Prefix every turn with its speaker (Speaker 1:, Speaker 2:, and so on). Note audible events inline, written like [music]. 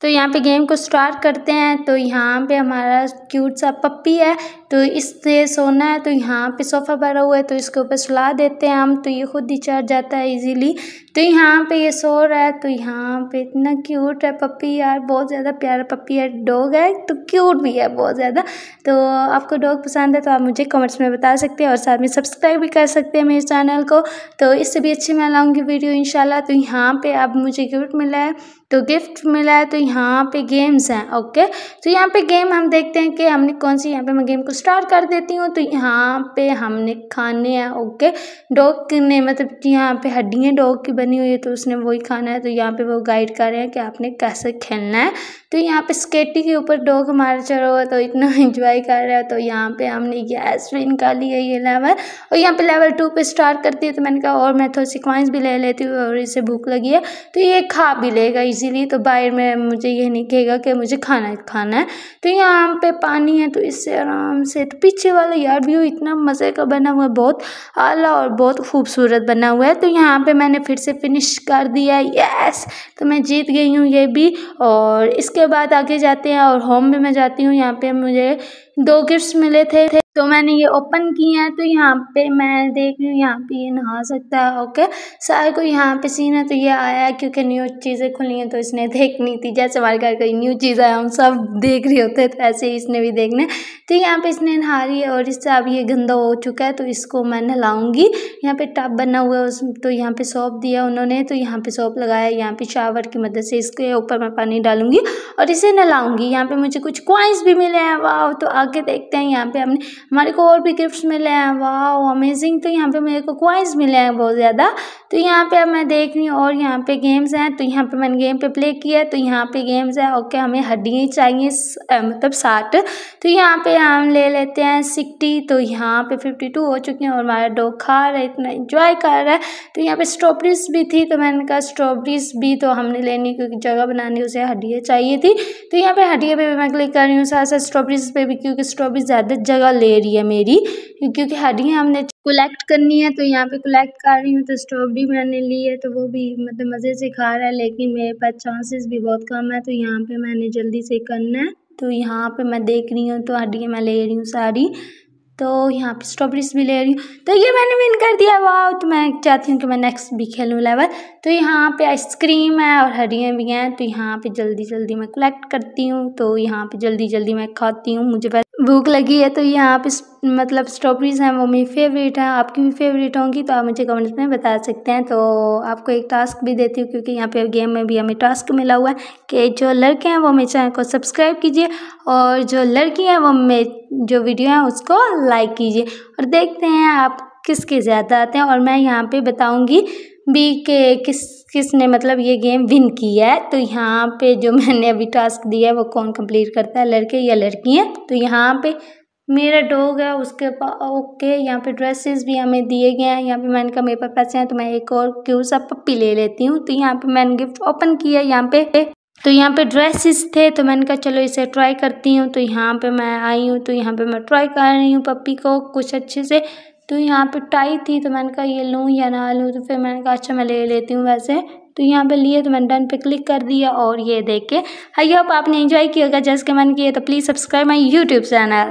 Speaker 1: तो यहाँ पे गेम को स्टार्ट करते हैं तो यहाँ पे हमारा क्यूट सा पप्पी है तो इससे सोना है तो यहाँ पे सोफ़ा भरा हुआ है तो इसके ऊपर सुला देते हैं हम तो ये खुद ही चढ़ जाता है इजीली तो यहाँ पे ये सो रहा है तो यहाँ पे इतना क्यूट है पप्पी यार बहुत ज़्यादा प्यारा पप्पी यार डॉग है तो क्यूट भी है बहुत ज़्यादा तो आपको डॉग पसंद है तो आप मुझे कमेंट्स में बता सकते हैं और साथ में सब्सक्राइब भी कर सकते हैं मेरे चैनल को तो इससे भी अच्छी मैं लाऊँगी वीडियो इन तो यहाँ पर अब मुझे गिफ्ट मिला है तो गिफ्ट मिला है तो यहाँ पे गेम्स हैं ओके तो यहाँ पे गेम हम देखते हैं कि हमने कौन सी यहाँ पे मैं गेम को स्टार्ट कर देती हूँ तो यहाँ पे हमने खाने हैं ओके डॉग ने मतलब यहाँ पे हड्डियाँ डॉग की बनी बनी हुई है तो उसने वही खाना है तो यहाँ पे वो गाइड कर रहे हैं कि आपने कैसे खेलना है तो यहाँ पे स्केटी के ऊपर डॉग मार चढ़ा हुआ तो इतना इन्जॉय [laughs] कर रहा है तो यहाँ पे हमने गैस विन कर लिया ये लेवल और यहाँ पे लेवल टू पे स्टार्ट करती है तो मैंने कहा और मैं थोड़ी तो सिक्वाइंस भी ले लेती हूँ और इसे भूख लगी है तो ये खा भी लेगा ईजिली तो बाहर में मुझे ये नहीं कहेगा कि मुझे खाना खाना है तो यहाँ पे पानी है तो इससे आराम से तो पीछे वाला यार व्यू इतना मज़े का बना हुआ है बहुत आला और बहुत खूबसूरत बना हुआ है तो यहाँ पे मैंने फिर से फिनिश कर दिया यस तो मैं जीत गई हूँ ये भी और इसके बाद आगे जाते हैं और होम में मैं जाती हूँ यहाँ पे मुझे दो गिफ्ट्स मिले थे तो मैंने ये ओपन किया है तो यहाँ पे मैं देख रही हूँ यहाँ पे ये नहा सकता है ओके सारे को यहाँ पे सीन है तो ये आया है क्योंकि न्यू चीज़ें खुली हैं तो इसने देखनी थी जैसे हमारे घर कोई न्यू चीज़ आया हम सब देख रहे होते हैं तो ऐसे ही इसने भी देखने तो यहाँ पे इसने नहा रही है और इससे अब ये गंदा हो चुका है तो इसको मैं नहलाऊँगी यहाँ पर टब बना हुआ है उस तो यहाँ पर सौंप दिया उन्होंने तो यहाँ पर सौंप लगाया यहाँ पे शावर की मदद से इसके ऊपर मैं पानी डालूँगी और इसे नहलाऊँगी यहाँ पर मुझे कुछ क्वाइंस भी मिले हैं वाह तो आगे देखते हैं यहाँ पर हमने हमारे को और भी गिफ्ट्स मिले हैं वाह अमेजिंग तो यहाँ पे मेरे को क्वाइंस मिले हैं बहुत ज़्यादा तो यहाँ पे अब मैं देख रही हूँ और यहाँ पे गेम्स हैं तो यहाँ पे मैंने गेम पे प्ले किया तो यहाँ पे गेम्स हैं ओके हमें हड्डियाँ चाहिए मतलब साठ तो यहाँ पे हम ले लेते हैं सिक्सटी तो यहाँ पे फिफ्टी टू हो चुके हैं और हमारा डॉग खा रहा है इतना इन्जॉय कर रहा है तो यहाँ पे स्ट्रॉबेरीज भी थी तो मैंने कहा स्ट्रॉबेरीज भी तो हमने लेनी क्योंकि जगह बनानी उसे हड्डियाँ चाहिए थी तो यहाँ पर हड्डियाँ पर भी मैं क्लिक कर रही हूँ साथ साथ स्ट्रॉबेरीज पर भी क्योंकि स्ट्रॉबेरी ज़्यादा जगह ले रही है मेरी क्योंकि हड्डियाँ हमने कलेक्ट करनी है तो यहाँ पे कलेक्ट कर रही हूँ तो स्ट्रॉबेरी मैंने ली है तो वो भी मतलब मज़े से खा रहा है लेकिन मेरे पास चांसेस भी बहुत कम है तो यहाँ पे मैंने जल्दी से करना है तो यहाँ पे मैं देख रही हूँ तो हड्डियाँ मैं ले रही हूँ सारी तो यहाँ पे स्ट्रॉबेरीज भी ले रही हूँ तो ये मैंने विन कर दिया वाह तो मैं चाहती हूँ कि मैं नेक्स्ट भी खेलूँ लेवल तो यहाँ पे आइसक्रीम है और हरियाँ भी हैं तो यहाँ पे जल्दी जल्दी मैं कलेक्ट करती हूँ तो यहाँ पे जल्दी जल्दी मैं खाती हूँ मुझे भूख लगी है तो यहाँ पे मतलब स्ट्रॉबेरीज़ हैं वो मेरी फेवरेट हैं आपकी भी फेवरेट होंगी तो आप मुझे कमेंट्स में बता सकते हैं तो आपको एक टास्क भी देती हूँ क्योंकि यहाँ पे गेम में भी हमें टास्क मिला हुआ है कि जो लड़के हैं वो मेरे चैनल को सब्सक्राइब कीजिए और जो लड़की हैं वो मे जो वीडियो हैं उसको लाइक कीजिए और देखते हैं आप किसके ज़्यादा आते हैं और मैं यहाँ पर बताऊँगी भी के किस किसने मतलब ये गेम विन किया है तो यहाँ पे जो मैंने अभी टास्क दिया है वो कौन कंप्लीट करता है लड़के या लड़की हैं तो यहाँ पे मेरा डॉग है उसके पा ओके यहाँ पे ड्रेसेस भी हमें दिए गए हैं यहाँ पे मैंने कहा मेरे पास पैसे हैं तो मैं एक और क्यों सा पप्पी ले लेती हूँ तो यहाँ पे मैंने गिफ्ट ओपन किया यहाँ पे तो यहाँ पे ड्रेसेस थे तो मैंने कहा चलो इसे ट्राई करती हूँ तो यहाँ पे मैं आई हूँ तो यहाँ पे मैं ट्राई कर रही हूँ पप्पी को कुछ अच्छे से तो यहाँ पे टाई थी तो मैंने कहा ये लूँ या ना लूँ तो फिर मैंने कहा अच्छा मैं ले लेती हूँ वैसे तो यहाँ पे लिए तो मैंने डन पे क्लिक कर दिया और ये देख के आई होप आपने इन्जॉय किया अगर जैसे कि मैंने किया तो please subscribe my YouTube channel